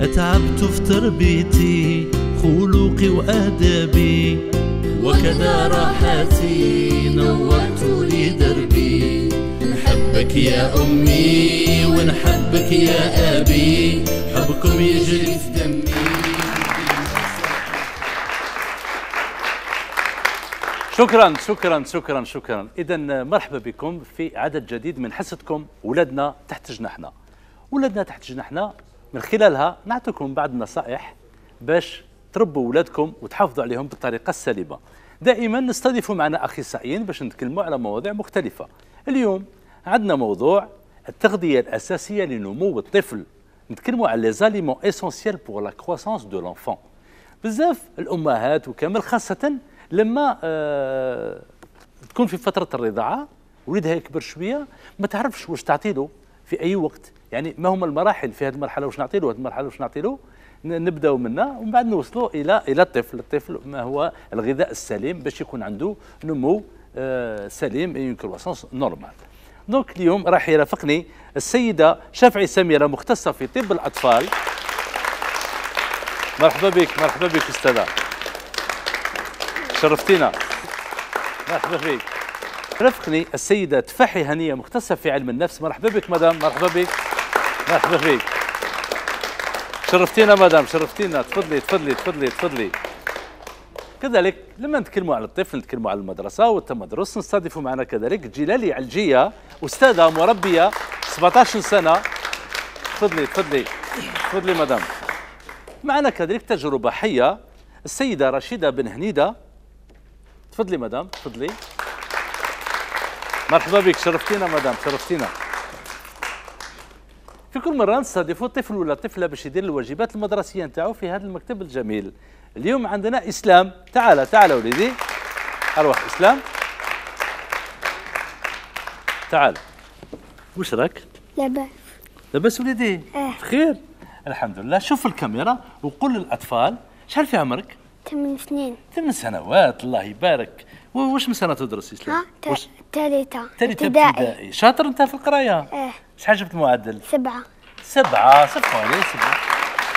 أتعبت في تربيتي خلوقي وأدبي وكذا راحتي نورت لي دربي نحبك يا أمي ونحبك يا أبي حبكم يجري في دمي شكرا شكرا شكرا شكرا اذا مرحبا بكم في عدد جديد من حصتكم ولادنا تحت جناحنا ولادنا تحت جناحنا من خلالها نعطيكم بعض النصائح باش تربوا ولادكم وتحافظوا عليهم بالطريقه السليمه دائما نستضيفوا معنا اخصائيين باش نتكلموا على مواضيع مختلفه اليوم عندنا موضوع التغذيه الاساسيه لنمو الطفل نتكلموا على لي زاليمون اسونسيال بور لا كروسونس دو لونفون بزاف الامهات وكامل خاصه لما آه تكون في فتره الرضاعه ولدها يكبر شويه ما تعرفش واش تعطي له في اي وقت يعني ما هما المراحل في هذه المرحله واش نعطي له هذه المرحله واش نعطي له نبداو منا ومن بعد نوصلوا الى الى الطفل الطفل ما هو الغذاء السليم باش يكون عنده نمو آه، سليم اون كرواسونس نورمال دونك اليوم راح يرافقني السيده شافعي سميره مختصه في طب الاطفال مرحبا بك مرحبا بك استاذه شرفتينا مرحبا فيك رافقني السيده تفاحي هنيه مختصه في علم النفس مرحبا بك مدام مرحبا بك مرحبا فيك شرفتينا مدام شرفتينا تفضلي تفضلي تفضلي تفضلي كذلك لما نتكلموا على الطفل نتكلموا على المدرسة والتمدرس نستضيف معنا كذلك جلالي علجية أستاذة مربية 17 سنة تفضلي تفضلي تفضلي مدام معنا كذلك تجربة حية السيدة رشيدة بن هنيدة تفضلي مدام تفضلي مرحبا بك شرفتينا مدام شرفتينا في كل مره نستضيفوا طفل ولا طفله باش يدير الواجبات المدرسيه نتاعو في هذا المكتب الجميل اليوم عندنا اسلام تعال تعال وليدي اروح اسلام تعال وش راك لاباس لاباس وليدي اه بخير الحمد لله شوف الكاميرا وقول للاطفال شحال في عمرك ثمان سنين ثمان سنوات الله يبارك واش من سنه تدرس اسلام؟ ها ثالثه ثالثه ابتدائي شاطر انت في القرايه؟ اه شحال جبت المعدل؟ سبعة سبعة صفوا عليه سبعة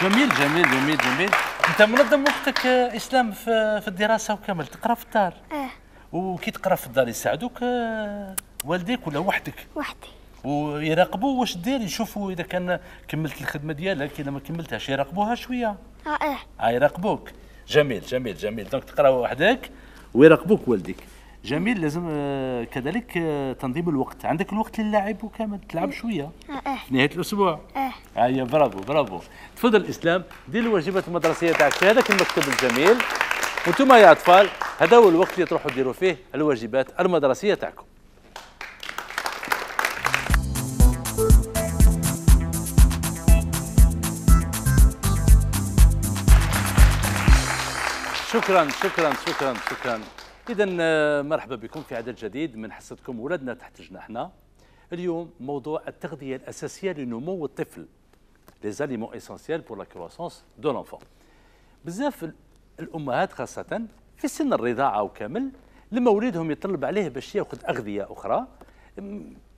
جميل جميل جميل جميل انت منظم وقتك آه، اسلام في, آه، في الدراسة وكامل تقرا في الدار اه وكي تقرا في الدار يساعدوك آه، والديك ولا وحدك؟ وحدي ويراقبوا واش دير يشوفوا اذا كان كملت الخدمه ديالك اذا ما كملتهاش يراقبوها شويه اه إيه. اه يراقبوك جميل جميل جميل دونك تقرا وحدك ويراقبوك والديك جميل لازم آه، كذلك آه، تنظيم الوقت عندك الوقت للعب وكامل تلعب إيه. شويه آه،, اه في نهايه الاسبوع اه هيا أيوة، برافو برافو تفضل اسلام دير الواجبات المدرسيه تاعك في هذاك المكتب الجميل وانتم يا اطفال هذا هو الوقت اللي تروحوا ديروا فيه الواجبات المدرسيه تاعكم شكرا شكرا شكرا شكرا إذا آه، مرحبا بكم في عدد جديد من حصتكم ولدنا تحت جناحنا. اليوم موضوع التغذية الأساسية لنمو الطفل. Les aliments essentiels pour la croissance de l'enfant. بزاف الأمهات خاصة في سن الرضاعة وكامل لما وليدهم يطلب عليه باش ياخذ أغذية أخرى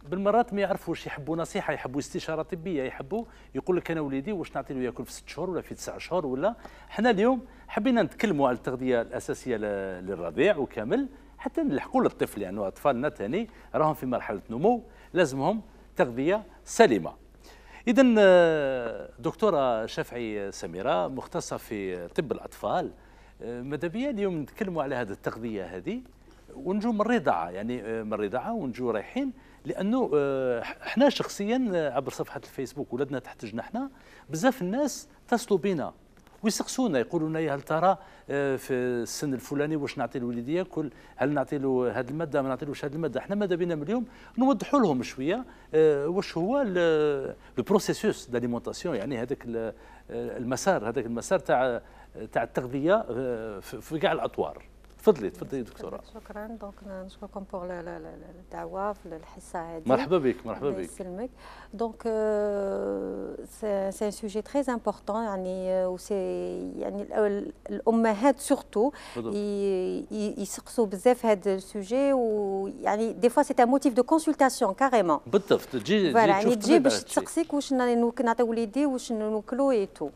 بالمرات ما يعرفوش يحبوا نصيحه يحبوا استشاره طبيه يحبوا يقول لك انا وليدي واش نعطي له ياكل في ست شهور ولا في تسع شهور ولا حنا اليوم حبينا نتكلموا على التغذيه الاساسيه للرضيع وكامل حتى نلحقوا للطفل لانه يعني اطفالنا ثاني راهم في مرحله نمو لازمهم تغذيه سليمه اذا آه، دكتوره شافعي سميره مختصه في طب الاطفال آه، ماذا بيا اليوم نتكلموا على هذه التغذيه هذه ونجوا من الرضاعه يعني آه، من الرضاعه ونجوا رايحين لانه آه، احنا شخصيا آه، عبر صفحه الفيسبوك ولدنا تحت جناحنا بزاف الناس اتصلوا بنا ويسقسونا يقولوا لنا إيه، هل ترى آه، في السن الفلاني واش نعطي لوليدي ياكل هل نعطي له هذه الماده ما نعطيلوش هذه الماده احنا ماذا بينا من اليوم نوضحوا لهم شويه واش هو لو بروسيسوس داليمونتاسيون يعني هذاك المسار هذاك المسار تاع تاع التغذيه في كاع الاطوار تفضلي تفضلي دكتوره شكرا دونك نشكركم بور الدعوه في الحصه هذه مرحبا بك مرحبا بك يسلمك دونك سي ان سوجي تري امبورطون يعني وسي آه، يعني الامهات سورتو يسقسوا بزاف هذا السوجي ويعني دي فوا سي ان موتيف دو كونسلتاسيون كاريمون بالضبط تجي يعني تجي باش تسقسيك واش نعطي وليدي واش ناكلو اي تو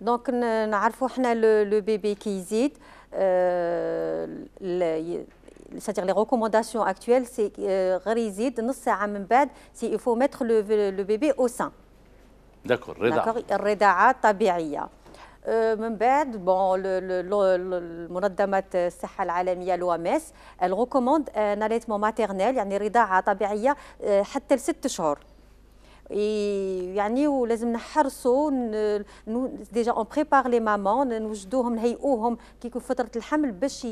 دونك نعرفوا حنا لو بيبي كيزيد كي Euh, c'est-à-dire les recommandations actuelles, c'est غير نص ساعة من بعد سي il faut mettre le, le bébé au sein. D'accord, الرضاعة الطبيعية. من بعد بون المنظمه الصحه العالميه لو ام اس ريكوموند ان اليتمون ماتيرنيل يعني رضاعه طبيعيه حتى لست شهور يعني ولازم نحرصوا ديجا اون بريبار لي مامون نوجدوهم نهيئوهم كي يكون فتره الحمل باش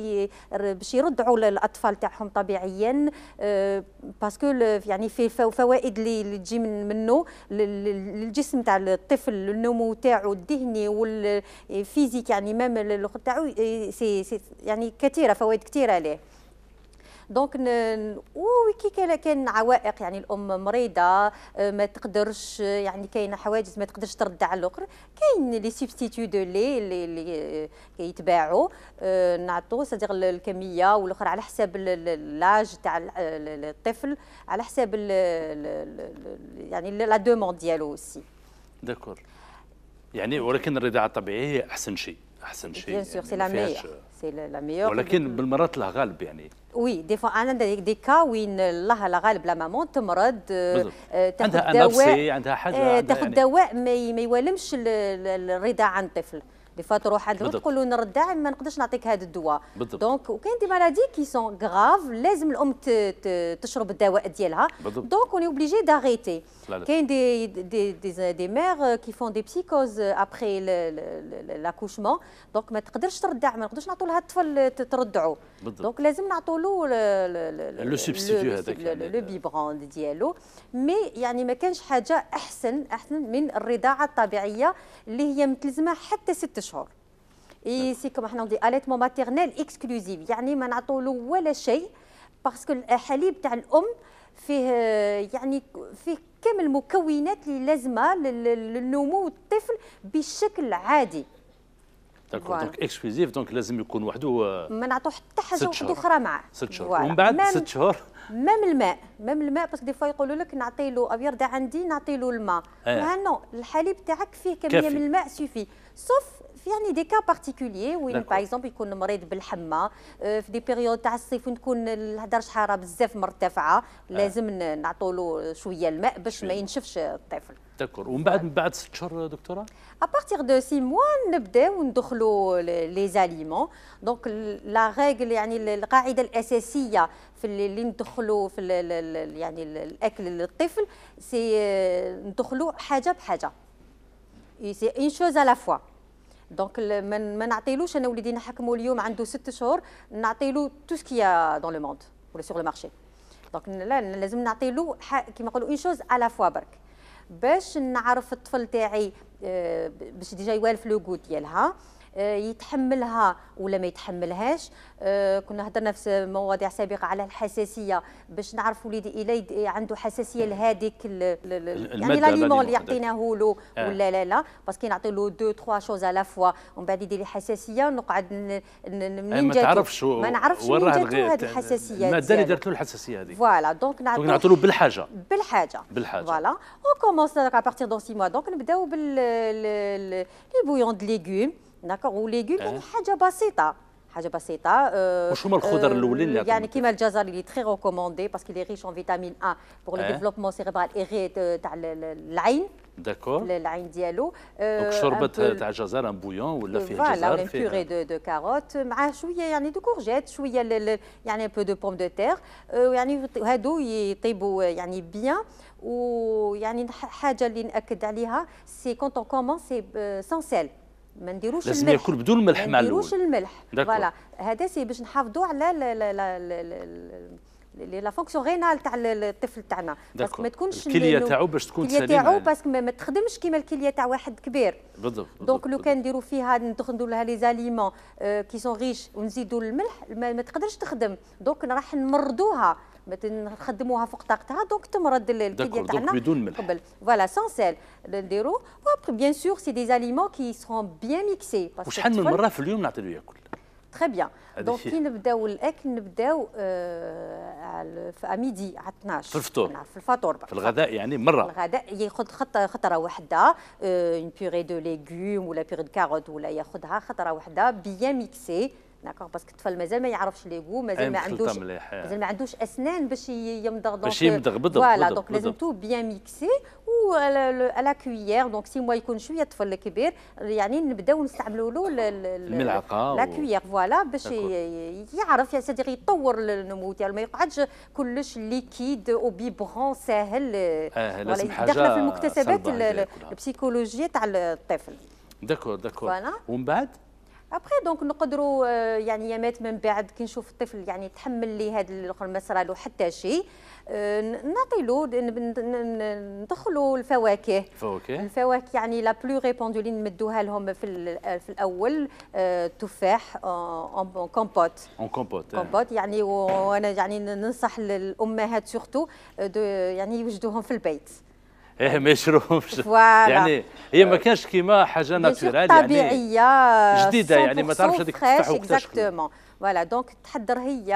باش يرضعوا الاطفال تاعهم طبيعيا باسكو يعني في فوائد اللي تجي من منه للجسم تاع الطفل النمو تاعو الذهني والفيزيك يعني مام تاعو يعني كثيره فوائد كثيره ليه دونك ن... وكي كان كان عوائق يعني الام مريضه آه، ما تقدرش يعني كاينه حواجز ما تقدرش ترد على الاخر كاين لي سبستيتيو دو لي اللي آه، كيتباعوا آه، نعطوا صديق الكميه والاخر على حساب لاج تاع الطفل على حساب يعني لا دوموند ديالو سي داكور يعني ولكن الرضاعه الطبيعيه هي احسن شيء احسن شيء بيان سور سي لا ميور سي لا ميور ولكن بالمرات لا غالب يعني وي دي فوا انا عندي كا وين الله لا غالب لا مامون تمرض تاخذ دواء عندها حاجه إيه، تاخذ يعني. دواء ما يوالمش الرضا عن طفل دي فوا تروح عند تقول له نرد ما نقدرش نعطيك هذا الدواء دونك وكاين دي مالادي كي سون غراف لازم الام تشرب الدواء ديالها دونك اوني اوبليجي داغيتي كاين دي دي دي, دي مير كي فون دي بسيكوز ابخي لاكوشمون دونك ما تقدرش تردع ما نقدرش نعطوا لها الطفل بالضبط دونك لازم نعطوا له لو سبستيتيو هذاك لو بيبرون يعني. ديالو مي يعني ما كانش حاجه احسن احسن من الرضاعه الطبيعيه اللي هي متلزمه حتى ست شهور اي سي كما حنا ندي اليت ماتيرنيل اكسكلوزيف يعني ما نعطوا له ولا شيء باسكو الحليب تاع الام فيه يعني فيه كامل المكونات اللي لازمه للنمو الطفل بشكل عادي داكور دونك اكسكلوزيف دونك لازم يكون وحده آه، ما نعطوه حتى حاجه وحده اخرى معاه ست شهور ومن بعد ست شهور مام الماء مام الماء باسكو دي فوا يقولوا لك نعطي له ابيض عندي نعطي له الماء اه. نو الحليب تاعك فيه كميه من الماء سوفي سوف يعني دي كا بارتيكولي وين باغ اكزومبل يكون مريض بالحمى آه، في دي بيريود تاع الصيف تكون درجه الحراره بزاف مرتفعه آه. لازم نعطوا له شويه الماء باش ما ينشفش الطفل داكور ومن بعد من بعد ست شهور دكتوره بارتير دو سي موا نبداو ندخلوا لي زاليمون دونك لا ريغل يعني القاعده الاساسيه في اللي ندخلوا في يعني الاكل للطفل سي آه، ندخلوا حاجه بحاجه سي ان شوز لا فوا دونك ما نعطيلوش انا وليدي نحكموا اليوم عنده ست شهور نعطيلو تو سكيا دون لو موند ولا سور لو مارشي دونك لا لازم نعطيلو كيما نقولوا اون شوز على فوا برك باش نعرف الطفل تاعي آه، باش ديجا يوالف لو غو ديالها آه، يتحملها ولا ما يتحملهاش آه، كنا هضرنا في مواضيع سابقه على الحساسيه باش نعرف وليدي الى عنده حساسيه لهذيك يعني لاليمون اللي يعطيناه آه. له ولا لا لا باسكو نعطي له دو تخوا شوز على فوا ومن بعد يدير حساسيه نقعد منين ما تعرفش ما نعرفش وين جاتو هذه الحساسيه الماده اللي دارت له الحساسيه هذه فوالا دونك نعطي له بالحاجه بالحاجه بالحاجه فوالا اون كومونس دو دون سي موا دونك نبداو بال لي بويون دو ليغوم داكوغ وليغوم يعني حاجه بسيطه حاجه بسيطه وشو هما الخضر الاولين يعني كيما الجزر اللي تري ريكوموندي باسكو لي ريش اون فيتامين ا بور لو ديفلوبمون سيريبرال ايغي تاع العين داكور العين ديالو دونك شوربه تاع الجزر ان بويون ولا فيه فوالا بيوري دو دو كاروت مع شويه يعني دو كورجيت شويه يعني بو دو بوم دو تير يعني هادو يطيبوا يعني بيان ويعني حاجه اللي ناكد عليها سي كونت اون كومون سي سون سيل ما نديروش الملح لازم ياكل بدون ملح مع الاول ما نديروش الملح فوالا هذا سي باش نحافظوا على لا فونكسيون غينال تاع الطفل تاعنا باسكو ما تكونش الكليه تاعو باش تكون سليمه الكليه تاعو باسكو ما تخدمش كيما الكليه تاع واحد كبير بالضبط دونك لو كان نديروا فيها ندخلوا لها لي زاليمون كي سون ريش ونزيدوا الملح ما تقدرش تخدم دونك راح نمرضوها نخدموها فوق طاقتها دونك تمرض الكليه تاعنا بدون ملح قبل فوالا سون سيل نديرو بيان سور سي دي زاليمون كي سون بيان ميكسي وشحال من مره في اليوم نعطيو ياكل تري بيان دونك كي نبداو الاكل نبداو آه على ميدي على 12 في الفطور نعم، في الفطور في الغداء يعني مره الغداء ياخذ خطره خطره وحده اون بيغي دو ليغوم ولا بيغي دو كاروت ولا ياخذها خطره وحده بيان ميكسي داكوغ باسكو الطفل مازال ما يعرفش لي غو مازال ما عندوش مازال ما عندوش اسنان باش يمضغ دونك باش يمضغ بالضبط فوالا دونك لازم تو بيان ميكسي و على كويير دونك سي موا يكون شويه الطفل الكبير يعني نبداو نستعملوا له الملعقه لا كويير فوالا باش يعرف سيدير يطور النمو ديالو ما يقعدش كلش ليكيد او بيبرون ساهل آه لازم حاجه داخله في المكتسبات البسيكولوجيه تاع الطفل داكور داكور ومن بعد ابخي دونك نقدروا آه، يعني يامات من بعد كي نشوف الطفل يعني تحمل لي هذا الاخر ما صرالو حتى شيء آه، نعطي له ندخلوا الفواكه فواكه الفواكه يعني لا بلو ريبوندو نمدوها لهم في آه، في الاول تفاح اون كومبوت اون كومبوت كومبوت يعني وانا يعني ننصح الامهات سورتو يعني يوجدوهم في البيت ايه ما يشروهمش يعني هي ما كانش كيما حاجه ناتورال يعني طبيعيه جديده يعني ما تعرفش هذيك تفتح اكزاكتومون فوالا دونك تحضر هي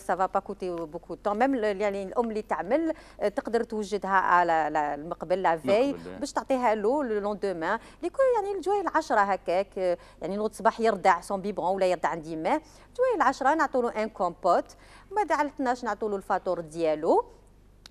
سافا با كوتي بوكو طون ميم يعني الام اللي تعمل euh, تقدر توجدها على المقبل لا في إيه. باش تعطيها له لو لوندومان يكون يعني الجوي العشره هكاك يعني نوض صباح يرضع سون بيبون ولا يرضع عندي ما الجوايه العشره نعطوا له ان كومبوت ما بعد على 12 نعطوا له الفاتور ديالو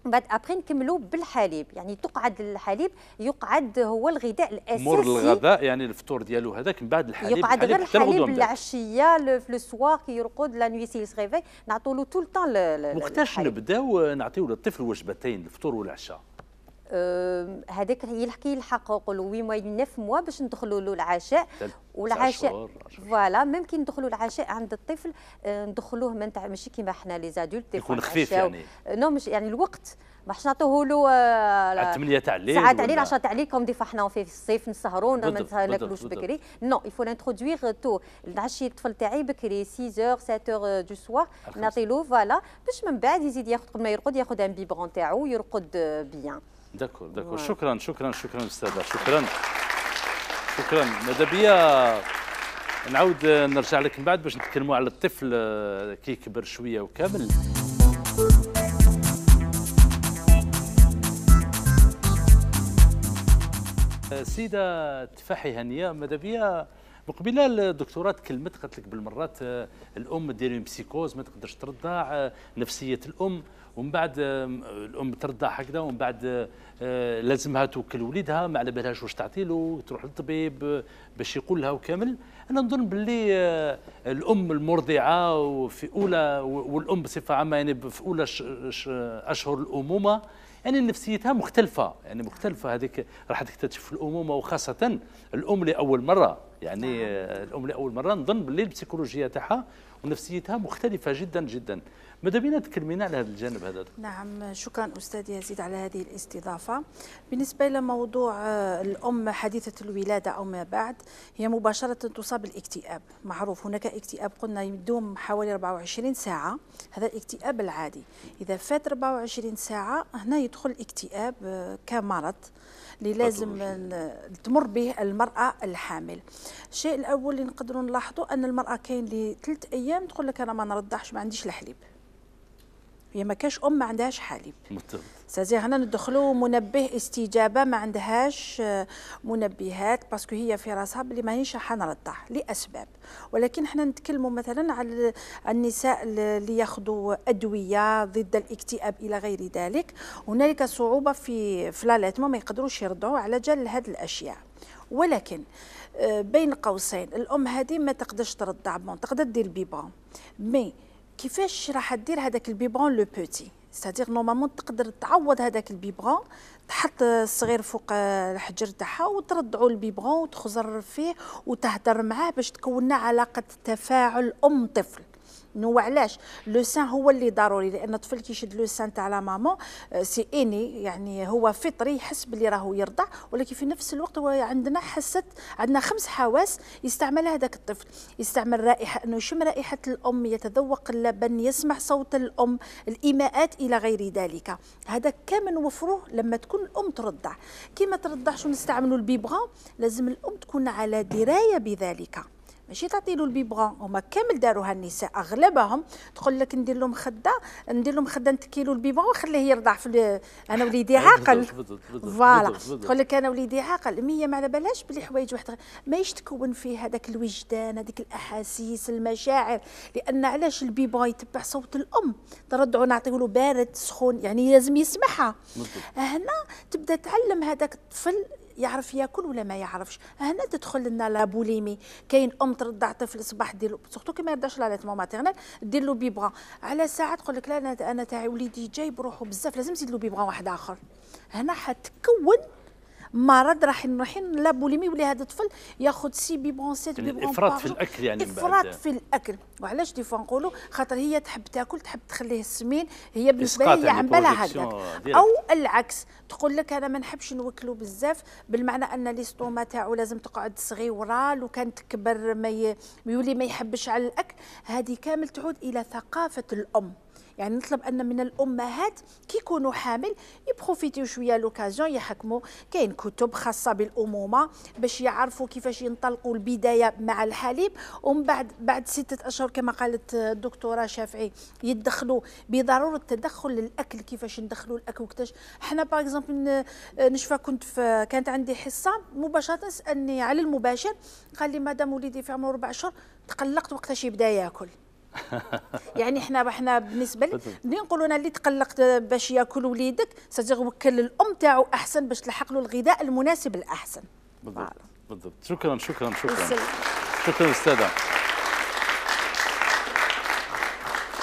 بعد ابخي نكملوا بالحليب يعني تقعد الحليب يقعد هو الغذاء الاساسي مور الغذاء يعني الفطور ديالو هذاك من بعد الحليب يقعد غير الحليب العشيه في السوا كيرقد لا نوي سيلس غيفي نعطوا له طول الطون وقتاش نبداو نعطيو للطفل وجبتين الفطور والعشاء آه، هذاك يلحقي يلحق وي موا نف موا باش ندخلوا له العشاء والعشاء فوالا ممكن ندخلوا العشاء عند الطفل آه، ندخلوه ما نتاع ماشي كيما حنا لي زادولت يكون خفيف يعني آه، نو مش يعني الوقت ما حش نعطوه له على 8 تاع الليل ساعات عليه 10 تاع الليل كوم ديفا فاحنا في الصيف نسهروا ما ناكلوش بكري نو يفو نانترودويغ تو نعشي الطفل تاعي بكري 6 7 اور دو سوا نعطي له فوالا باش من بعد يزيد ياخذ قبل ما يرقد ياخذ ان بيبرون تاعو يرقد بيان دكور دكور شكرا شكرا شكرا استاذه شكرا شكرا ماذا بيا نعاود نرجع لك من بعد باش نتكلموا على الطفل آه، كي يكبر شويه وكامل آه، سيده تفاحي هنيه ماذا بيا مقبله الدكتورات كلمت قالت لك بالمرات آه، الام دير بسيكوز ما تقدرش ترضع نفسيه الام ومن بعد الام ترضع هكذا ومن بعد آه، لازمها توكل وليدها ما على بالهاش واش تعطي له تروح للطبيب آه، باش يقول لها وكامل انا نظن باللي آه، الام المرضعه وفي اولى والام بصفه عامه يعني في اولى اشهر الامومه يعني نفسيتها مختلفة يعني مختلفة هذيك راح تكتشف الأمومة وخاصة الأم لأول مرة يعني نعم. الأم لأول مرة نظن باللي البسيكولوجيا تاعها ونفسيتها مختلفة جدا جدا ماذا بينا تكلمينا على هذا الجانب هذا نعم شكرا استاذ يزيد على هذه الاستضافه بالنسبه لموضوع آه، الام حديثه الولاده او ما بعد هي مباشره تصاب بالاكتئاب معروف هناك اكتئاب قلنا يدوم حوالي 24 ساعه هذا الاكتئاب العادي اذا فات 24 ساعه هنا يدخل الاكتئاب آه، كمرض اللي لازم تمر به المراه الحامل الشيء الاول اللي نقدروا نلاحظوا ان المراه كاين اللي ثلاث ايام تقول لك انا ما نرضعش ما عنديش الحليب هي يعني ما كاش ام ما عندهاش حليب سازي هنا ندخلوا منبه استجابه ما عندهاش آه، منبهات باسكو هي في راسها بلي ماهيش حنرضع لاسباب ولكن حنا نتكلموا مثلا على النساء اللي ياخذوا ادويه ضد الاكتئاب الى غير ذلك هنالك صعوبه في في ما يقدروش يرضعوا على جال هذه الاشياء ولكن آه، بين قوسين الام هذه ما تقدرش ترضع بون تقدر دير بيبون مي كيفاش راح تدير هذاك البيبرون لو بوتي ستادير نورمالمون تقدر تعوض هذاك البيبرون تحط الصغير فوق الحجر تاعها وترضعوا البيبرون وتخزر فيه وتهدر معاه باش تكون علاقه تفاعل ام طفل نو علاش لو سان هو اللي ضروري لان الطفل كيشد لو سان تاع لا مامون سي اني يعني هو فطري يحس باللي راهو يرضع ولكن في نفس الوقت هو عندنا حست عندنا خمس حواس يستعملها هذاك الطفل يستعمل رائحه انه يشم رائحه الام يتذوق اللبن يسمع صوت الام الايماءات الى غير ذلك هذا كامل نوفروه لما تكون الام ترضع كي ما ترضعش ونستعملوا البيبغون لازم الام تكون على درايه بذلك ماشي تعطي له البيبغون هما كامل داروها النساء اغلبهم تقول لك ندير له مخده ندير له مخده نتكي له البيبغون ونخليه يرضع في انا وليدي أيوة، عاقل فوالا تقول لك انا وليدي عاقل مية ما على بالهاش بلي حوايج واحد ماهيش تكون فيه هذاك الوجدان هذيك الاحاسيس المشاعر لان علاش البيبغون يتبع صوت الام تردعوا نعطيه له بارد سخون يعني لازم يسمعها هنا تبدا تعلم هذاك الطفل يعرف ياكل ولا ما يعرفش هنا تدخل لنا لابوليمي كاين ام ترضع طفل صباح دير سورتو كي ما يرضعش لا ليتمون ماتيرنال ديرلو بيبغا على ساعه تقول لك لا انا تاعي وليدي جايب روحه بزاف لازم تزيد له بيبغا واحد اخر هنا حتكون مرض راح نروحين لابوليمي ولا هذا الطفل ياخذ سي بيبون سيت يعني بيبون افراط في الاكل يعني افراط في الاكل وعلاش دي فوا نقولوا خاطر هي تحب تاكل تحب تخليه السمين هي بالنسبه لي عم بالها هكاك او العكس تقول لك انا ما نحبش نوكلو بزاف بالمعنى ان ليستوما تاعو لازم تقعد صغيره لو كان تكبر ما يولي ما يحبش على الاكل هذه كامل تعود الى ثقافه الام يعني نطلب ان من الامهات كي يكونوا حامل يبروفيتيو شويه لوكازيون يحكموا كاين كتب خاصه بالامومه باش يعرفوا كيفاش ينطلقوا البدايه مع الحليب ومن بعد بعد سته اشهر كما قالت الدكتوره شافعي يدخلوا بضروره التدخل للاكل كيفاش ندخلوا الاكل وكتاش حنا باغ اكزومبل نشفى كنت في كانت عندي حصه مباشره سالني على المباشر قال لي مدام وليدي في عمره ربع اشهر تقلقت وقتاش يبدا ياكل يعني احنا احنا بالنسبه لي نقولوا انا اللي تقلقت باش ياكل وليدك ساتيغ وكل الام تاعو احسن باش تلحق له الغذاء المناسب الاحسن بالضبط بالضبط شكرا شكرا شكرا شكرا استاذه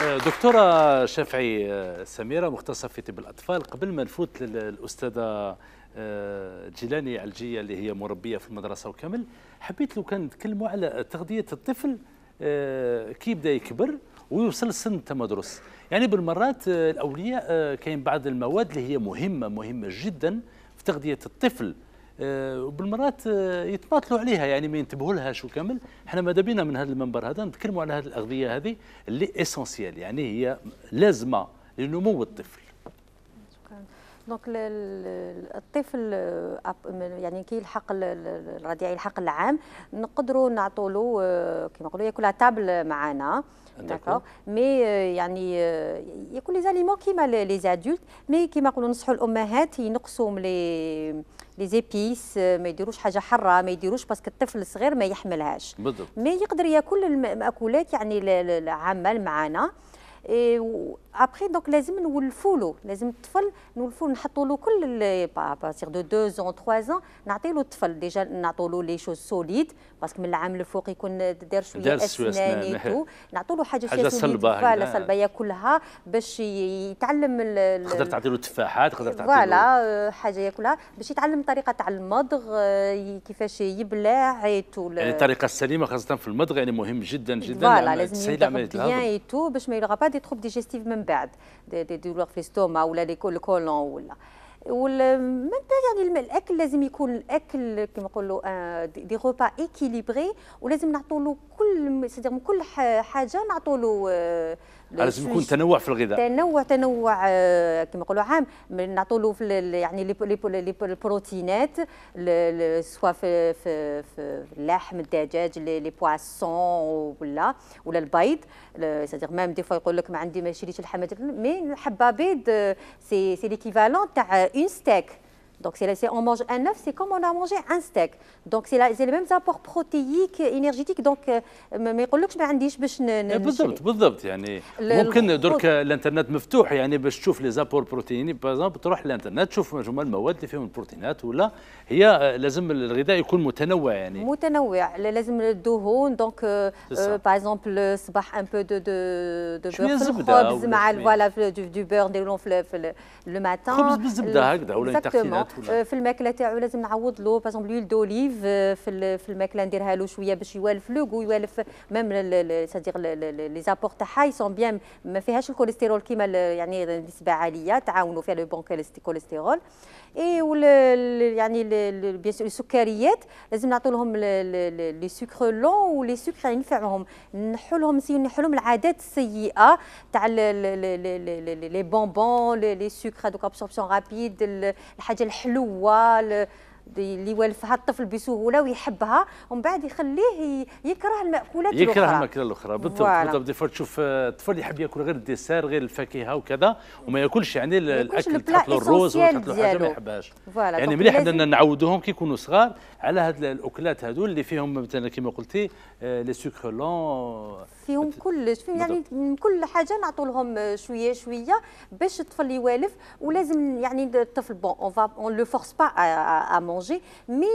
آه، دكتورة شافعي آه، سميرة مختصة في طب الأطفال قبل ما نفوت للأستاذة آه، جيلاني علجية اللي هي مربية في المدرسة وكامل حبيت لو كان نتكلموا على تغذية الطفل آه، كيبدا يكبر ويوصل سن التمدرس يعني بالمرات آه، الاولياء آه، كاين بعض المواد اللي هي مهمه مهمه جدا في تغذيه الطفل وبالمرات يتماطلوا عليها يعني ما ينتبهوا لهاش وكامل احنا ماذا بينا من هذا المنبر هذا نتكلموا على هذه الاغذيه هذه اللي اسونسيال يعني هي لازمه لنمو الطفل دونك الطفل يعني كي يلحق الرضيع يلحق العام نقدروا نعطوا له آه، كيما نقولوا ياكل على تابل معنا داكور مي آه، يعني آه، ياكل لي زاليمون كيما لي زادولت مي كيما نقولوا نصحوا الامهات ينقصوا لي لي زيبيس ما يديروش حاجه حره ما يديروش باسكو الطفل الصغير ما يحملهاش بالضبط مي يقدر ياكل المأكولات يعني العامه معنا ابخي دونك لازم نولفوا له لازم الطفل نولفوا نحطوا له كل باسيغ دو 2 زون 3 زون نعطي له الطفل ديجا نعطوا له لي شوز سوليد باسكو من العام الفوق يكون دار شويه اسنان تو نعطوا له حاجه شويه صلبه فوالا صلبه ياكلها باش يتعلم تقدر تعطي له تفاحات تقدر تعطي له فوالا آه، حاجه ياكلها باش يتعلم طريقه تاع المضغ آه، كيفاش يبلع ايتو يعني الطريقه السليمه خاصه في المضغ يعني مهم جدا جدا فوالا لازم يتعلم بيان ايتو باش ما يلغى دي تروب ديجستيف من بعد دي, دي دولور في ستوما ولا لي كولون ولا ومن يعني الاكل لازم يكون الاكل كما نقولوا آه، دي روبا ايكيليبري ولازم نعطوا له كل سيدير كل حاجه نعطوا له لازم يكون تنوع في الغذاء تنوع تنوع آه، كما نقولوا عام نعطوا له يعني البروتينات سواء في في في اللحم الدجاج لي بواسون ولا ولا البيض سيتيغ ميم دي فوا يقول لك ما عندي ما شريتش الحمام مي حبه بيض سي سي ليكيفالون تاع اون ستيك Donc, si on mange un œuf, c'est comme on a mangé un steak. Donc, c'est les mêmes apports protéiques, énergétiques. Donc, ما يقولكش ما عنديش باش إيه، بالضبط بالضبط يعني ممكن درك الانترنت مفتوح يعني باش تشوف لي زابور بروتيني باغ تروح الانترنت تشوف مجموعه المواد اللي فيهم البروتينات ولا هي آه، لازم الغذاء يكون متنوع يعني متنوع لازم الدهون دونك باغ الصباح ان بو دو دو دو خبز مع فوالا دو بور نديرهم في لو خبز بالزبده هكذا ولا تخينات آه، في الماكله تاعو لازم نعوض له باغزوم لويل دوليف في في الماكله نديرها له شويه باش يوالف لوك ويوالف ميم سادير لي زابور تاعها يسون بيان ما فيهاش الكوليسترول كيما يعني نسبه عاليه تعاونوا فيها لو بون كوليسترول اي يعني بيان سور السكريات لازم نعطوا لهم لي يعني سكر لون ولي سكر ينفعهم نحوا لهم نحوا لهم العادات السيئه تاع لي بونبون لي سكر دوك ابسوربسيون رابيد الحاجه الحلوه اللي يولفها الطفل بسهوله ويحبها ومن بعد يخليه يكره الماكولات الاخرى يكره الماكله الاخرى بالضبط بالضبط تشوف آه، الطفل يحب ياكل غير الديسير غير الفاكهه وكذا وما ياكلش يعني الاكل تحط له الروز وتحط له حاجه ما يحبهاش يعني مليح اننا نعودوهم كي يكونوا صغار على هاد الاكلات هادو اللي فيهم مثلا كما قلتي آه، لي سكر لون آه، فيهم كلش فيهم يعني كل حاجه نعطوا لهم آه، شويه شويه باش الطفل يوالف ولازم يعني الطفل بون اون اون لو فورس با ا مونجي مي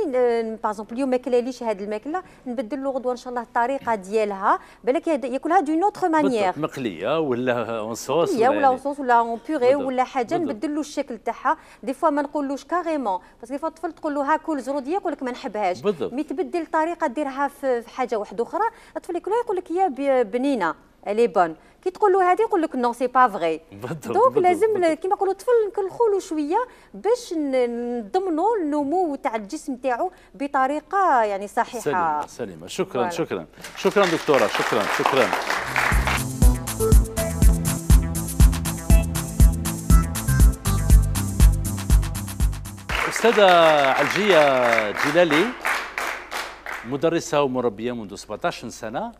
باغزومبل اليوم ما كلاليش هاد الماكله نبدل له غدوه ان شاء الله الطريقه ديالها بالك ياكلها دون اوتر مانيير مقليه ولا اون صوص ولا ولا اون يعني. صوص ولا اون بيغي ولا حاجه نبدل له الشكل تاعها دي فوا ما نقولوش كاريمون باسكو دي فوا الطفل تقول له ها كل زرود ياكل لك نحبهاش بالضبط مي تبدل طريقه ديرها في حاجه واحده اخرى الطفل كلها يقول لك يا بنينه الي بون كي تقول له هذه يقول لك نو سي با فغي دونك لازم كيما نقولوا الطفل نكلخوا له شويه باش نضمنوا النمو تاع الجسم تاعو بطريقه يعني صحيحه سليمه سليمه شكرا شكرا شكرا دكتوره شكرا شكرا الأستاذة علجية جلالي مدرسة ومربية منذ 17 سنة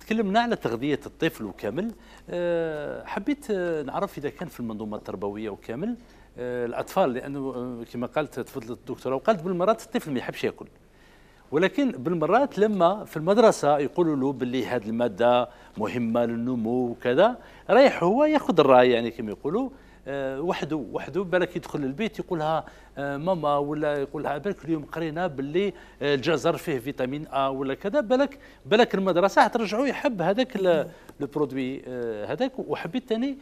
تكلمنا على تغذية الطفل وكامل آه، حبيت آه، نعرف إذا كان في المنظومة التربوية وكامل آه، الأطفال لأنه كما قالت تفضلت الدكتورة وقالت بالمرات الطفل ما يحبش ياكل ولكن بالمرات لما في المدرسة يقولوا له باللي هذه المادة مهمة للنمو وكذا رايح هو ياخذ الرأي يعني كما يقولوا آه، وحده وحده بالك يدخل البيت يقولها آه، ماما ولا يقولها بالك اليوم قرينا باللي آه، الجزر فيه فيتامين ا ولا كذا بالك بالك المدرسه ترجعوا يحب هذاك لو برودوي هذاك وحبيت ثاني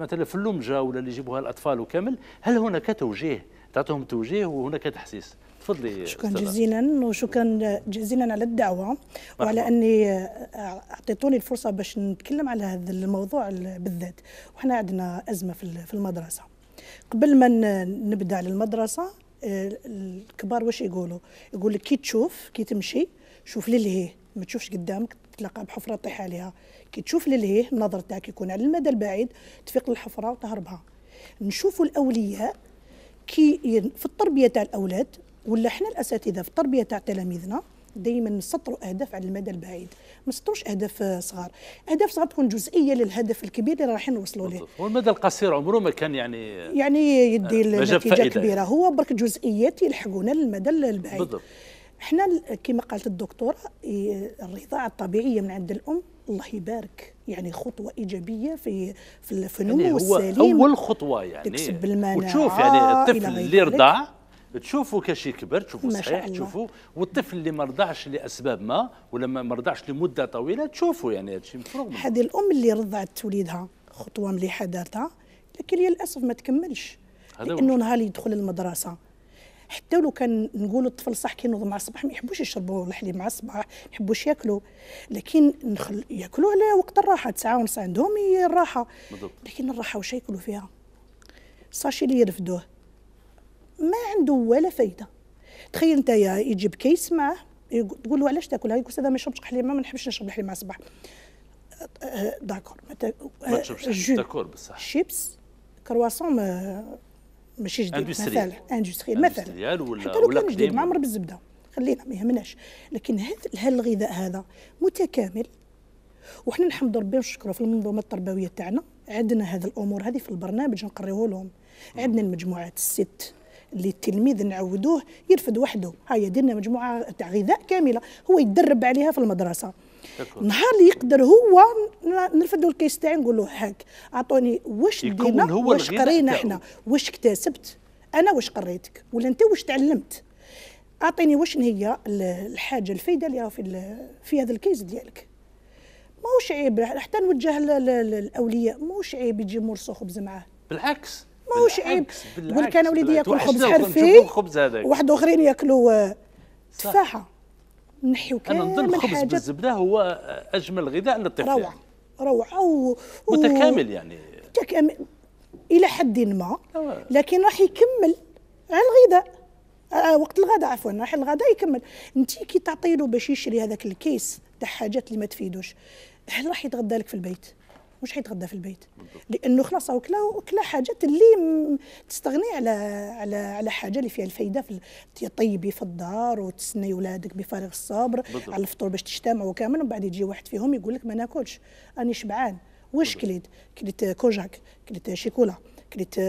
مثلا في اللمجه ولا اللي يجيبوها الاطفال وكامل هل هناك توجيه تعطيهم توجيه وهناك تحسيس تفضلي شكرا جزيلا وشكرا جزيلا على الدعوه مرحبا. وعلى اني آه، اعطيتوني الفرصه باش نتكلم على هذا الموضوع بالذات وحنا عندنا ازمه في المدرسه قبل ما نبدا على المدرسه آه، الكبار واش يقولوا يقول لك كي تشوف كي تمشي شوف للهيه ما تشوفش قدامك تلقى بحفره طيح عليها كي تشوف للهيه النظر تاعك يكون على المدى البعيد تفيق للحفره وتهربها نشوفوا الاولياء كي في التربيه تاع الاولاد ولا حنا الاساتذه في التربيه تاع تلاميذنا دائما نسطروا اهداف على المدى البعيد ما نسطروش اهداف صغار اهداف صغار تكون جزئيه للهدف الكبير اللي رايحين نوصلوا ليه هو المدى القصير عمره ما كان يعني يعني يدي آه، نتيجه يعني. كبيره هو برك جزئيات يلحقونا للمدى البعيد بالضبط احنا كما قالت الدكتوره الرضاعه الطبيعيه من عند الام الله يبارك يعني خطوه ايجابيه في في الفنون يعني هو السليم اول خطوه يعني تكسب المناعه وتشوف يعني الطفل اللي رضع تشوفه كاش يكبر تشوفه صحيح تشوفه والطفل اللي ما رضعش لاسباب ما ولا ما رضعش لمده طويله تشوفه يعني هذا الشيء مفروغ هذه الام اللي رضعت وليدها خطوه مليحه دارتها لكن للاسف ما تكملش لانه نهار يدخل المدرسه حتى لو كان نقول الطفل صح كي ينوض مع الصباح ما يحبوش يشربوا الحليب مع الصباح ما يحبوش ياكلوا لكن نخل... ياكلوا على وقت الراحه تسعه ونص عندهم الراحه بالضبط. لكن الراحه واش ياكلوا فيها الساشي اللي يرفدوه ما عنده ولا فايده تخيل انت يجيب كيس معاه تقول له علاش تاكلها يقول هذا ما يشربش حليب ما نحبش نشرب الحليب مع الصباح أه، أه، أه، داكور ما تشربش داكور بصح شيبس كرواسون ما ماشي جديد مثلا اندستريال مثلا حتى لو كان جديد معمر بالزبده خلينا ما يهمناش لكن هذا الغذاء هذا متكامل وحنا نحمد ربي ونشكره في المنظومه التربويه تاعنا عندنا هذه الامور هذه في البرنامج نقريه لهم عندنا المجموعات الست اللي التلميذ نعودوه يرفد وحده هاي درنا مجموعه تاع غذاء كامله هو يدرب عليها في المدرسه نهار اللي يقدر هو نرفدوا الكيس تاعي نقول له هاك اعطوني واش دينا واش قرينا احنا واش اكتسبت انا واش قريتك ولا انت واش تعلمت اعطيني واش هي الحاجه الفايده اللي في في هذا الكيس ديالك ماهوش عيب حتى نوجه الاولياء ماهوش عيب يجي مرسو خبز معاه بالعكس ماهوش عيب يقول لك انا وليدي ياكل خبز حرفي واحد اخرين ياكلوا آه، تفاحه نحيو كامل انا نظن الخبز بالزبده هو اجمل غذاء للطفل روعه روعه و... متكامل يعني متكامل الى حد ما لكن راح يكمل على الغذاء آه،, آه وقت الغداء عفوا راح الغداء يكمل انت كي تعطي له باش يشري هذاك الكيس تاع حاجات اللي ما تفيدوش هل راح يتغدى لك في البيت مش حيتغدى في البيت لانه خلاص هو كلا كلا حاجات اللي تستغني على على على حاجه اللي فيها الفايده في طيبي في الدار وتسني ولادك بفارغ الصبر بالضبط. على الفطور باش تجتمعوا كامل ومن بعد يجي واحد فيهم يقول لك ما ناكلش راني شبعان واش كليت كليت كوجاك كليت شيكولا كليت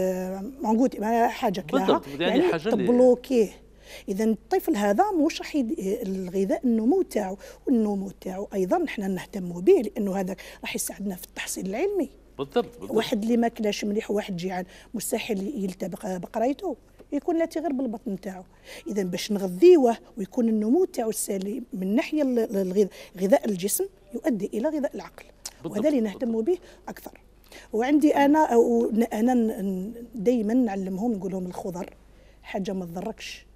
مانغوتي حاجه كلاها يعني, يعني حاجه تبلوكيه اذا الطفل هذا مش راح الغذاء النمو تاعو والنمو تاعو ايضا حنا نهتموا به لانه هذاك راح يساعدنا في التحصيل العلمي بالضبط, بالضبط. واحد اللي ما كلاش مليح وواحد جيعان مستحيل يلتبق بقرايته يكون لاتي غير بالبطن تاعو اذا باش نغذيوه ويكون النمو تاعو السليم من ناحيه الغذاء غذاء الجسم يؤدي الى غذاء العقل وهذا اللي نهتم به اكثر وعندي انا انا دائما نعلمهم نقول لهم الخضر حاجه ما تضركش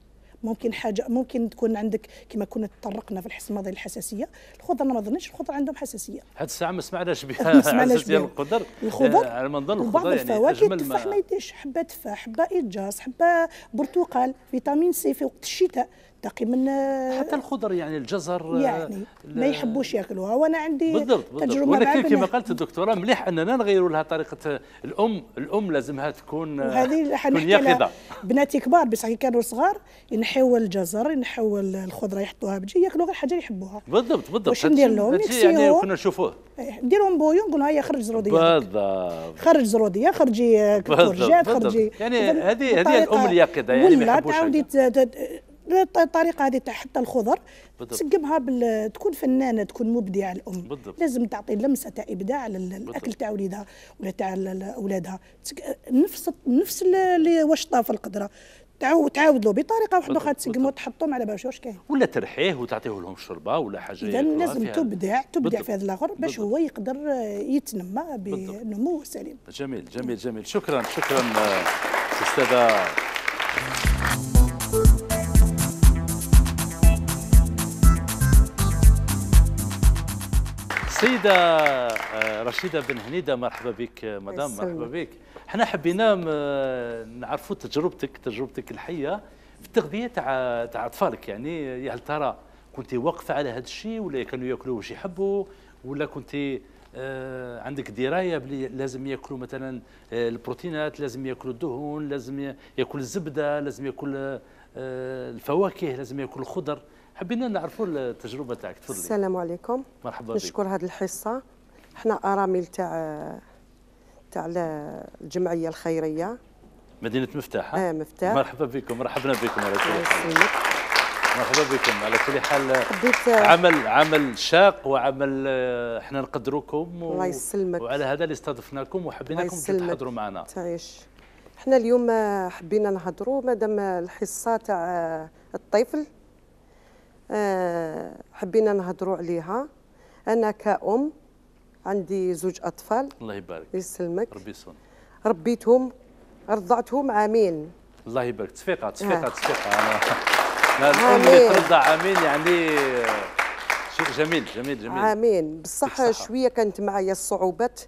ممكن حاجه ممكن تكون عندك كما كنا تطرقنا في الحصه الماضيه الحساسيه الخضر ما نظنش الخضر عندهم حساسيه هاد الساعه ما سمعناش بها حساسيه الخضر الخضر آه، على ما نظن الخضر يعني الفواكه التفاح ما يديش حبه تفاح حبه اجاز حبه برتقال فيتامين سي في وقت الشتاء تقي من آه، حتى الخضر يعني الجزر آه، يعني ما يحبوش ياكلوها وانا عندي بالضبط بالضبط تجربه ولكن كما قالت الدكتوره مليح اننا نغيروا لها طريقه آه، الام الام لازمها تكون وهذه تكون يقظه بناتي كبار بصح كانوا صغار ينحيوا الجزر ينحيوا الخضره يحطوها بجي ياكلوا غير حاجه يحبوها بالضبط بالضبط واش ندير لهم يعني كنا نشوفوه إيه، نديرهم بويو نقول هيا خرج زروديه بالضبط خرج زروديه خرجي كورجات خرجي يعني هذه هذه الام اليقظه يعني ما تعاودي الطريقه هذه تاع حتى الخضر تسقمها بال... تكون فنانه تكون مبدعه الام بالضبط. لازم تعطي لمسه تاع ابداع للاكل تاع وليدها ولا تاع اولادها تسك... نفس نفس اللي واش طاف القدره تعاود تعاود له بطريقه واحده اخرى تسقمه وتحطهم على باش واش كاين ولا ترحيه وتعطيه لهم شربه ولا حاجه اذا لازم فيها. تبدع تبدع بالضبط. في هذا الاخر باش هو يقدر يتنمى بنمو سليم جميل جميل جميل شكرا شكرا استاذه رشيده آه، رشيده بن هنيده مرحبا بك مدام مرحبا بك احنا حبينا نعرفوا تجربتك تجربتك الحيه في التغذيه تاع تاع اطفالك يعني هل ترى كنت واقفه على هذا الشيء ولا كانوا ياكلوا واش يحبوا ولا كنت آه، عندك درايه بلي لازم ياكلوا مثلا آه، البروتينات لازم ياكلوا الدهون لازم ياكل الزبده لازم ياكل الفواكه لازم ياكل الخضر حبينا نعرفوا التجربه تاعك تفضلي السلام عليكم مرحبا بك نشكر هذه الحصه احنا ارامل تاع تاع الجمعيه الخيريه مدينه مفتاح اه مفتاح مرحبا بكم مرحبنا بكم على كل مرحبا بكم على كل حال عمل عمل شاق وعمل احنا آه، نقدروكم و... الله يسلمك وعلى هذا اللي استضفناكم وحبيناكم تحضروا معنا تعيش احنا اليوم آه، حبينا نهضروا مادام الحصه تاع آه، الطفل آه، حبينا نهضروا عليها انا كأم عندي زوج اطفال الله يبارك يسلمك ربي يسلمك ربيتهم رضعتهم عامين الله يبارك تصفيقه آه. تصفيقه تصفيقه الام اللي ترضع عامين يعني جميل جميل جميل عامين بصح شويه كانت معايا الصعوبات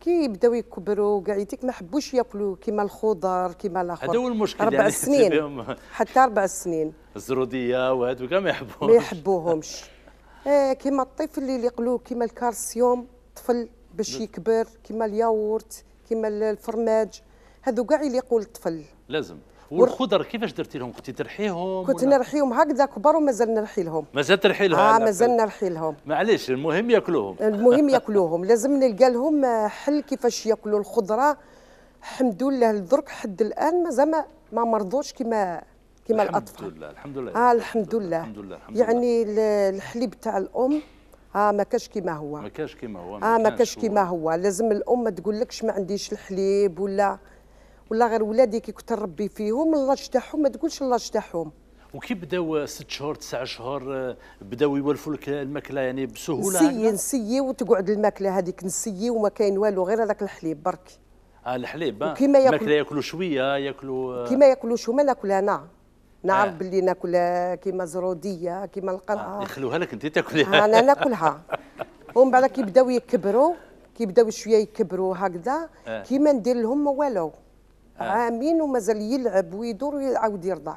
كي يبداو يكبروا كاع ما حبوش ياكلوا كيما الخضر كيما الاخر هذا هو المشكل اربع يعني سنين حتى اربع سنين الزروديه وهذو كاع ما يحبوهمش ما يحبوهمش آه كيما الطفل اللي يقلوه كيما الكالسيوم طفل باش يكبر كيما الياورت كيما الفرماج هذو كاع يليقوا للطفل لازم والخضر كيفاش درتي لهم كنت ترحيهم كنت نرحيهم هكذا كبار ومازال نرحي لهم مازال ترحي لهم اه مازال نرحي لهم معليش المهم ياكلوهم المهم ياكلوهم لازم نلقى لهم حل كيفاش ياكلوا الخضره الحمد لله لدرك حد الان مازال ما, ما مرضوش كما كما الاطفال الحمد لله الحمد لله اه الحمد لله الحمد لله يعني الحليب تاع الام اه ما كاش كيما هو ما كاش كيما هو ما اه ما كاش كيما هو لازم الام ما تقولكش ما عنديش الحليب ولا ولا غير ولادي كي كنت نربي فيهم الله تاعهم ما تقولش الله تاعهم وكي بداو ست شهور تسع شهور آه، بداو يولفوا لك الماكله يعني بسهوله نسيي نسيي وتقعد الماكله هذيك نسيي وما كاين والو غير هذاك الحليب برك اه الحليب آه. وكيما ياكل... الماكله ياكلوا شويه ياكلوا آه. كيما ياكلوا شو ما ناكلها انا نعرف آه. باللي ناكل كيما زروديه كيما القرعه آه. يخلوها لك انت تاكليها انا ناكلها ومن بعد كيبداو يكبروا كيبداو شويه يكبروا هكذا آه. كيما ندير لهم والو آه. عامين ومازال يلعب ويدور ويعاود يرضع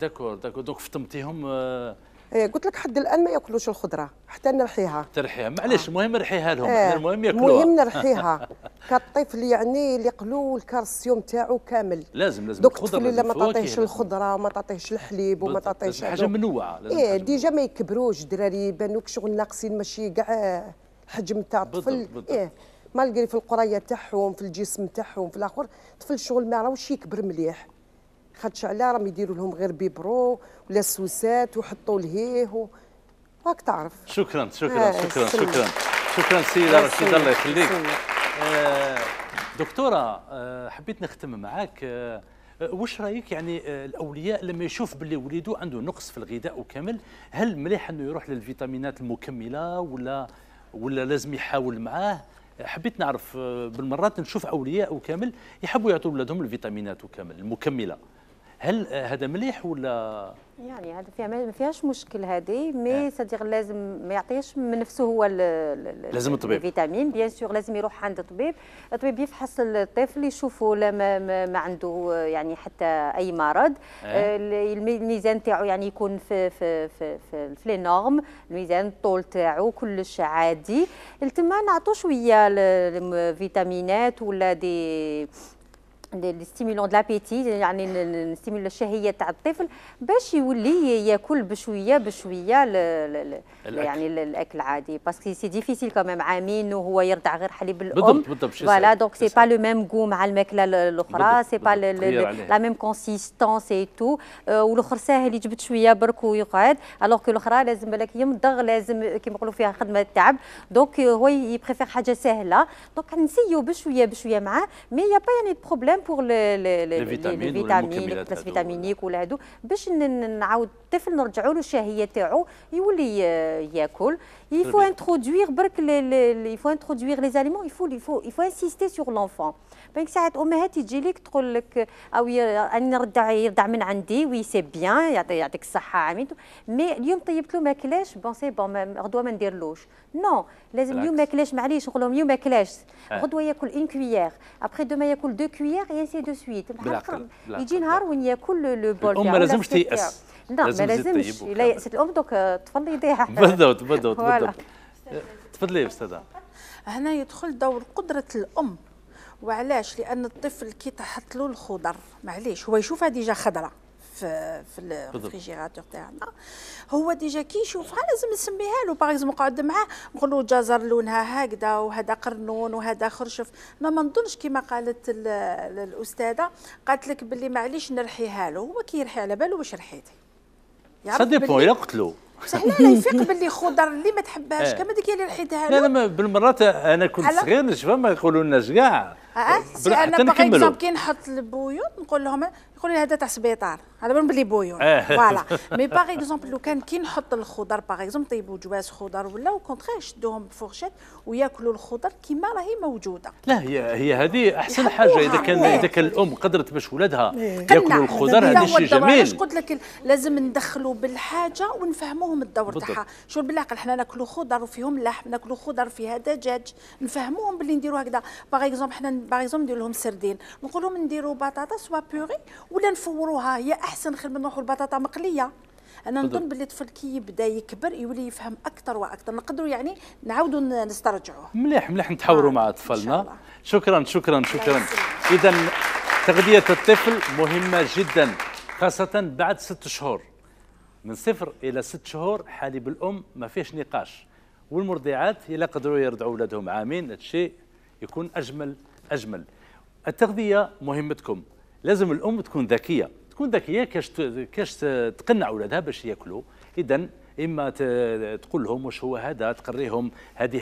داكور داكور دوك فطمتيهم آه إيه، قلت لك حد الان ما ياكلوش الخضره حتى نرحيها ترحيها معليش المهم آه. نرحيها لهم آه. المهم ياكلوها المهم نرحيها كالطفل يعني اللي قلو الكالسيوم تاعو كامل لازم لازم دوك الطفل اللي ما تعطيهش الخضره وما تعطيهش الحليب وما تعطيهش حاجه منوعه لازم ايه ديجا ما يكبروش دراري يبانوك شغل ناقصين ماشي كاع حجم تاع الطفل ايه مالقري في القرية تاعهم في الجسم تاعهم في الاخر طفل الشغل ما راهوش يكبر مليح خاطش علاه راهم يديروا لهم غير بيبرو ولا سوسات ويحطوا لهيه و... وهاك تعرف شكرا شكرا آه شكرا سنة. شكرا شكرا سيده رشيده الله يخليك آه دكتوره آه حبيت نختم معاك آه واش رايك يعني آه، الاولياء لما يشوف باللي وليده عنده نقص في الغذاء وكامل هل مليح انه يروح للفيتامينات المكمله ولا ولا لازم يحاول معاه حبيت نعرف آه، بالمرات نشوف اولياء وكامل يحبوا يعطوا ولادهم الفيتامينات وكامل المكمله هل آه، هذا مليح ولا يعني هذا في ما فيهاش مشكل هذه مي صديق آه. لازم ما يعطيش من نفسه هو الـ الـ لازم الطبيب الفيتامين بيان سور لازم يروح عند الطبيب الطبيب يفحص الطفل يشوفه لا ما, ما, ما عنده يعني حتى اي مرض آه. آه، الميزان تاعو يعني يكون في في في في, في لي نورم الميزان الطول تاعو كلش عادي تما نعطوه شويه فيتامينات ولا دي الستيمولون د لابيتي يعني نستيمول الشهيه تاع الطفل باش يولي ياكل بشويه بشويه ل ل الأكل. يعني الاكل العادي باسكو سي ديفيسيل كمان عامين وهو يرضع غير حليب الام بالضبط بالضبط فوالا دونك سي با لو ميم كو مع الماكله الاخرى سي با لا ميم كونسيستونس اي تو والاخر ساهل يجبد شويه برك ويقعد الوغ كو الاخرى لازم بالك يمضغ لازم كيما نقولوا فيها خدمه تعب دونك euh، هو يبريفير حاجه سهله دونك نسيو بشويه بشويه معاه مي يا با يعني بروبليم ميم بور لي فيتامين بلاس فيتامينيك ولا هادو باش نعاود الطفل نرجعوا له الشهيه تاعو يولي آه، ياكل il faut introduire il faut introduire les aliments il faut il faut il faut insister sur l'enfant بنك ساعات امهات تجي لك تقول لك او انا نرضع يرضع من عندي وي سي بيان يعطيك الصحه عميتو مي اليوم طيبت له ما كلاش بون سي بون غدوه ما نديرلوش نو لازم اليوم ما كلاش معليش نقول لهم اليوم ما كلاش غدوه ياكل اون كويير ابخي دوما ياكل دو كويير يا سي دو سويت يجي نهار وين ياكل لو بول الام ما لازمش تيأس لا ما لازمش لا يأست الام دوك الطفل يضيع بالضبط بالضبط تفضلي استاذه هنا يدخل دور قدره الام وعلاش لان الطفل كي تحط له الخضر معليش هو يشوفها ديجا خضره في في الفريجيراتور تاعنا هو ديجا كي يشوفها لازم نسميها له باغ نقعد معاه نقول له جزر لونها هكذا وهذا قرنون وهذا خرشف ما ما نظنش كما قالت الاستاذه قالت لك باللي معليش نرحيها له هو كي يرحي على باله واش رحيتي سا ديبون الا قلت له سهله لا يفيق باللي خضر اللي ما تحبهاش إيه. كما ديك اللي رحيتها لا لا بالمرات انا كنت صغير نشفى ما يقولوا لناش كاع اه, آه، انا باغ اكزومبل كي نحط البويون نقول لهم يقولوا لي هذا تاع سبيطار على بالهم بلي بويون فوالا مي باغ اكزومبل لو كان كي نحط الخضر باغ اكزومبل طيبوا جواز خضر ولا وكونتخير يشدوهم بفورشيت وياكلوا الخضر كيما راهي موجوده لا هي هي هذه احسن حاجه اذا كان إيه. اذا كان الام قدرت باش ولادها إيه. ياكلوا الخضر هذا شيء جميل قلت لك لازم ندخلوا بالحاجه ونفهموهم الدور تاعها شو بالعقل حنا ناكلوا خضر وفيهم لحم ناكلوا خضر فيها دجاج نفهموهم باللي نديروا هكذا باغ اكزومبل حنا باغ اكزومبل ندير لهم سردين نقول لهم نديروا بطاطا سوا بوري ولا نفوروها هي احسن خير من نروحوا البطاطا مقليه انا نظن باللي الطفل كي يبدا يكبر يولي يفهم اكثر واكثر نقدروا يعني نعاودوا نسترجعوه مليح مليح نتحاوروا آه. مع اطفالنا شكرا شكرا شكرا اذا تغذيه الطفل مهمه جدا خاصه بعد ست شهور من صفر الى ست شهور حليب الام ما فيهش نقاش والمرضعات الا قدروا يرضعوا اولادهم عامين هذا الشيء يكون اجمل أجمل التغذية مهمتكم لازم الأم تكون ذكية تكون ذكية كاش كاش تقنع أولادها باش ياكلوا إذا إما تقول لهم واش هو هذا تقريهم هذه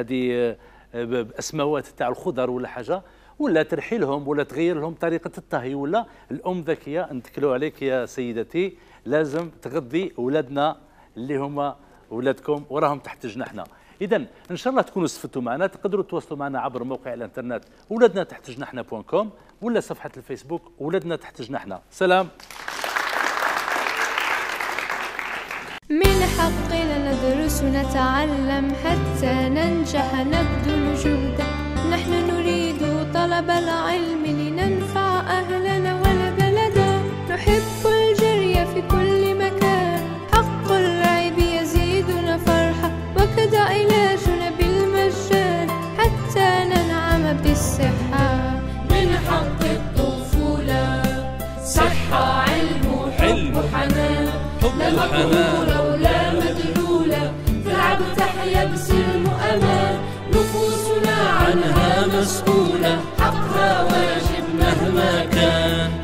هذه باسماوات تاع الخضر ولا حاجه ولا ترحيلهم ولا تغير لهم طريقه الطهي ولا الام ذكيه نتكلوا عليك يا سيدتي لازم تغذي اولادنا اللي هما اولادكم وراهم تحت جناحنا اذا ان شاء الله تكونوا استفدتوا معنا تقدروا تتواصلوا معنا عبر موقع الانترنت ولادنا تحت جناحنا بوان كوم ولا صفحه الفيسبوك ولادنا تحت جناحنا سلام من حقنا ندرس ونتعلم حتى ننجح نبذل جهدا نحن نريد طلب العلم لننفع أهلنا مقهولة ولا مدلولة تعب تحيا بسلم وأمان نفوسنا عنها مسؤولة حقها واجب مهما كان